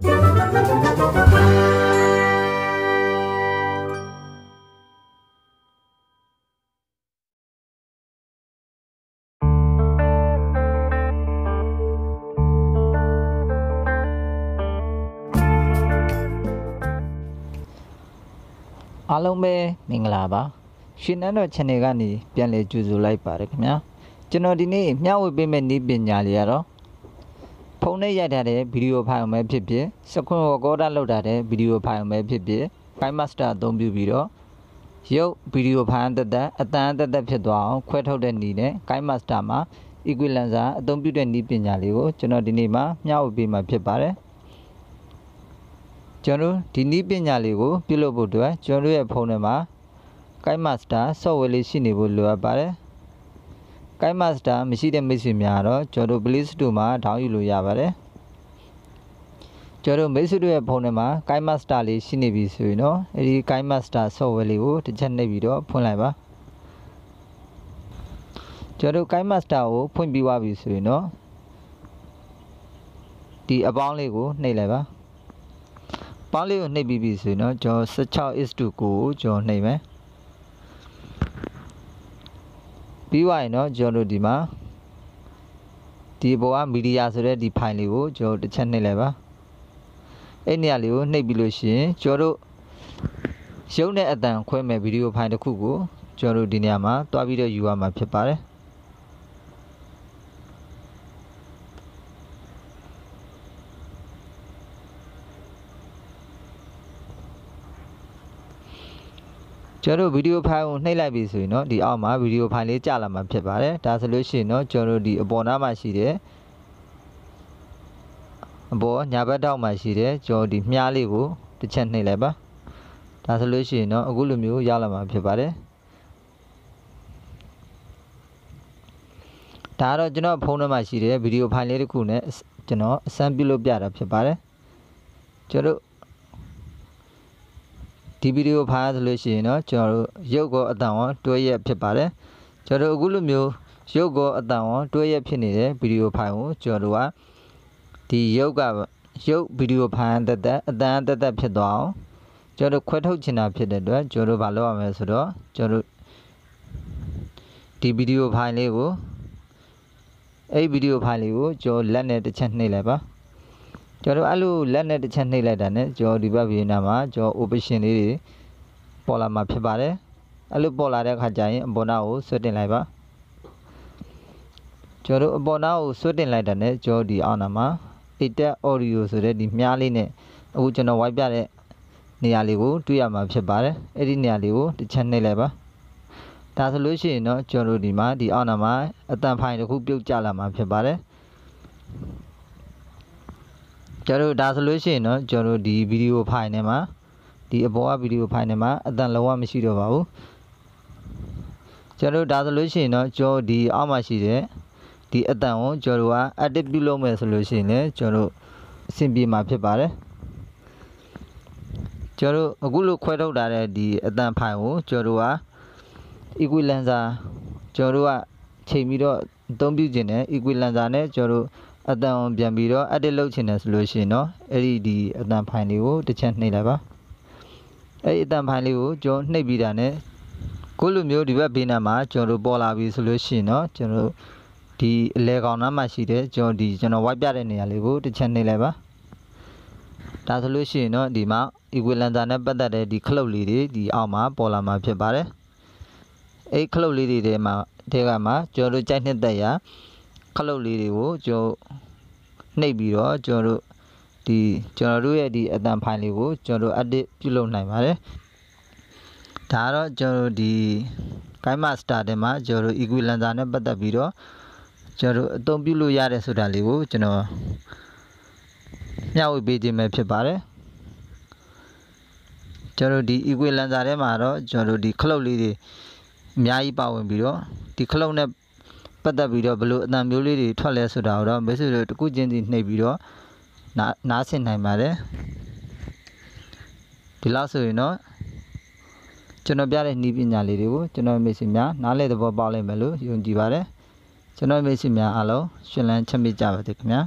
အားလုံးပဲမင်္ဂလာပါရှင်နန်းတော် channel ကနေပြန်လည်ကြိုဆိုလိုက်ပါတယ်ခင်ဗျာကျွန်တော်ဒီနေ့မျှဝေပေးမယ့်နည်းပညာလေးကတော့ဖုန်းနဲ့ရိုက်ထားတဲ့ဗီဒီယိုဖိုင်အောင်ပဲဖြစ်ဖြစ်စခွန်ကောတာလောက်ထားတဲ့ဗီဒီယိုဖိုင်အောင်ပဲဖြစ်ဖြစ် Prime Master အသုံးပြုပြီးတော့ရုပ်ဗီဒီယိုဖိုင်သက်သက်အတန်းသက်သက်ဖြစ်သွားအောင်ခွဲထုတ်တဲ့နည်းနဲ့ Prime Master မှာ equivalencer အသုံးပြုတဲ့နည်းပညာလေးကိုကျွန်တော်ဒီနေ့မှာမျှဝေပေးမှာဖြစ်ပါတယ်ကျွန်တော်ဒီနည်းပညာလေးကိုပြုလုပ်ဖို့အတွက်ကျွန်တော်ရဲ့ဖုန်းထဲမှာ Prime Master software လေးရှိနေဖို့လိုအပ်ပါတယ်ကိုင်းမတ်စတာမရှိတဲ့မိတ်ဆွေများတော့ကျွန်တော် Play Store မှာ download ယူလို့ရပါတယ်ကျွန်တော်မိတ်ဆွေတို့ရဲ့ဖုန်းထဲမှာ Kai Master လေးရှိနေပြီဆိုရင်တော့အဲဒီ Kai Master software လေးကိုတစ်ချက်နှိပ်ပြီးတော့ဖွင့်လိုက်ပါကျွန်တော် Kai Master ကိုဖွင့်ပြီးသွားပြီဆိုရင်တော့ဒီအပေါင်းလေးကိုနှိပ်လိုက်ပါပေါင်းလေးကိုနှိပ်ပြီးပြီဆိုရင်တော့ကျွန်တော်16:9ကိုကျွန်တော်နှိပ်မယ်ပြီးွားရင်တော့ကျွန်တော်တို့ဒီမှာဒီဘောကမီဒီယာဆိုတဲ့ဒီ file လေးကိုကျွန်တော်တစ်ချက်နှိပ်လိုက်ပါအဲ့နေရာလေးကိုနှိပ်ပြီးလို့ရှိရင်ကျွန်တော်တို့ရုပ်နဲ့အတန်ခွဲမဲ့ဗီဒီယိုဖိုင်တစ်ခုကိုကျွန်တော်တို့ဒီနေရာမှာတွားပြီးတော့ယူရမှာဖြစ်ပါတယ်ကျွန်တော်တို့ဗီဒီယိုဖိုင်ကိုနှိပ်လိုက်ပြီဆိုရင်เนาะဒီအောက်မှာဗီဒီယိုဖိုင်လေးကြာလာမှာဖြစ်ပါတယ်ဒါဆိုလို့ရှိရင်เนาะကျွန်တော်တို့ဒီအပေါ်နားမှာရှိတယ်အပေါ်ညာဘက်တောက်မှာရှိတယ်ကျွန်တော်ဒီမြားလေးကိုတစ်ချက်နှိပ်လိုက်ပါဒါဆိုလို့ရှိရင်เนาะအခုလိုမျိုးရလာမှာဖြစ်ပါတယ်ဒါကတော့ကျွန်တော်ဖုန်းထဲမှာရှိတဲ့ဗီဒီယိုဖိုင်လေးတစ်ခုနဲ့ကျွန်တော်အစမ်းပြုလုပ်ပြတာဖြစ်ပါတယ်ကျွန်တော်ဒီဗီဒီယိုဖိုင်ဆိုလို့ရှိရင်တော့ကျွန်တော်တို့ရုပ်ကောအတန်ရောတွဲရက်ဖြစ်ပါတယ်ကျွန်တော်တို့အခုလိုမျိုးရုပ်ကောအတန်ရောတွဲရက်ဖြစ်နေတဲ့ဗီဒီယိုဖိုင်ကိုကျွန်တော်တို့ကဒီရုပ်ကရုပ်ဗီဒီယိုဖိုင်တက်တက်အတန်တက်တက်ဖြစ်သွားအောင် ကျွန်တော်တို့ခွဲထုတ်ချင်တာဖြစ်တဲ့အတွက်ကျွန်တော်တို့ဘာလုပ်ရမလဲဆိုတော့ကျွန်တော်တို့ဒီဗီဒီယိုဖိုင်လေးကိုအဲ့ဒီဗီဒီယိုဖိုင်လေးကိုကျွန်တော်လက်နဲ့တစ်ချက်နှိပ်လိုက်ပါကျွန်တော်အဲ့လိုလက်နဲ့တစ်ချက်နှိပ်လိုက်တာနဲ့ကျွန်တော်ဒီဘက်ဗီဒီယိုနာမှာကျွန်တော် operation လေးတွေပေါ်လာမှာဖြစ်ပါတယ်အဲ့လိုပေါ်လာတဲ့အခါကျရင်အပေါ်နာကိုဆွတ်တင်လိုက်ပါကျွန်တော်တို့အပေါ်နာကိုဆွတ်တင်လိုက်တာနဲ့ကျွန်တော်ဒီအောက်နာမှာ ATEC audio ဆိုတဲ့ဒီမြားလေးနဲ့အခုကျွန်တော်ဝိုက်ပြတဲ့နေရာလေးကိုတွေ့ရမှာဖြစ်ပါတယ်အဲ့ဒီနေရာလေးကိုတစ်ချက်နှိပ်လိုက်ပါဒါဆိုလို့ရှိရင်တော့ကျွန်တော်တို့ဒီမှာဒီအောက်နာမှာအတန်ဖိုင်တစ်ခုပြုတ်ကျလာမှာဖြစ်ပါတယ်ကျွန်တော်ဒါဆိုလို့ရှိရင်เนาะကျွန်တော်ဒီဗီဒီယိုဖိုင်ထဲမှာဒီအပေါ်ကဗီဒီယိုဖိုင်ထဲမှာအတန်လုံးဝမရှိတော့ပါဘူးကျွန်တော်ဒါဆိုလို့ရှိရင်เนาะကျွန်တော်ဒီအောက်မှာရှိတဲ့ဒီအတန်ကိုကျွန်တော်က edit ပြုလုပ်မယ်ဆိုလို့ရှိရင်လည်းကျွန်တော်အဆင်ပြေမှာဖြစ်ပါတယ်ကျွန်တော်အခုလိုခွဲထုတ်ထားတဲ့ဒီအတန်ဖိုင်ကိုကျွန်တော်က equivalencer ကျွန်တော်ကချိန်ပြီးတော့အသုံးပြုခြင်းနဲ့ equivalencer နဲ့ကျွန်တော်အတန်အောင်ပြန်ပြီးတော့ edit လုပ်ချင်တယ်ဆိုလို့ရှိရင်တော့အဲ့ဒီဒီအတန်ဖိုင်လေးကိုတစ်ချက်နှိပ်လိုက်ပါအဲ့ဒီအတန်ဖိုင်လေးကိုကျွန်တော်နှိပ်ပြီးတာ ਨੇ ကိုလိုမျိုးဒီဘက်ဘေးနားမှာကျွန်တော်ပေါ်လာပြီဆိုလို့ရှိရင်တော့ကျွန်တော်ဒီအလဲကောင်နားမှာရှိတဲ့ကျွန်တော်ဒီကျွန်တော် wipe ပြတဲ့နေရာလေးကိုတစ်ချက်နှိပ်လိုက်ပါဒါဆိုလို့ရှိရင်တော့ဒီမှာ equilateral နဲ့ပတ်သက်တဲ့ဒီ cloud လေးတွေဒီအောက်မှာပေါ်လာမှာဖြစ်ပါတယ်အဲ့ cloud လေးတွေထဲမှာထဲကမှာကျွန်တော်တို့ကြိုက်နှစ်သက်ရာခလုတ်လေးတွေကိုကျွန်တော်နှိပ်ပြီးတော့ကျွန်တော်တို့ဒီကျွန်တော်တို့ရဲ့ဒီအတန်ဖိုင်လေးကိုကျွန်တော်တို့ edit ပြုလုပ်နိုင်ပါတယ်ဒါကတော့ကျွန်တော်တို့ဒီ Game Master ထဲမှာကျွန်တော်တို့ equivalencer နဲ့ပတ်သက်ပြီးတော့ကျွန်တော်တို့အသုံးပြုလို့ရတဲ့ဆိုတာလေးကိုကျွန်တော်မျှဝေပေးခြင်းပဲဖြစ်ပါတယ်ကျွန်တော်ဒီ equivalencer ထဲမှာတော့ကျွန်တော်တို့ဒီ cloud လေးတွေအများကြီးပါဝင်ပြီးတော့ဒီ cloud နဲ့ပတ်သက်ပြီးတော့ဘလို့အတန်မျိုးလေးတွေထွက်လဲဆိုတာကိုတော့မိတ်ဆွေတို့တခုချင်းစီနှိပ်ပြီးတော့နားဆင်နိုင်ပါတယ်ဒီလောက်ဆိုရင်တော့ကျွန်တော်ပြတဲ့ဤပညာလေးတွေကိုကျွန်တော်မိတ်ဆွေများနားလည်သဘောပေါက်လိမ့်မယ်လို့ယုံကြည်ပါတယ်ကျွန်တော်မိတ်ဆွေများအားလုံးရှင်လန်းချမ်းမြေ့ကြပါစေခင်ဗျာ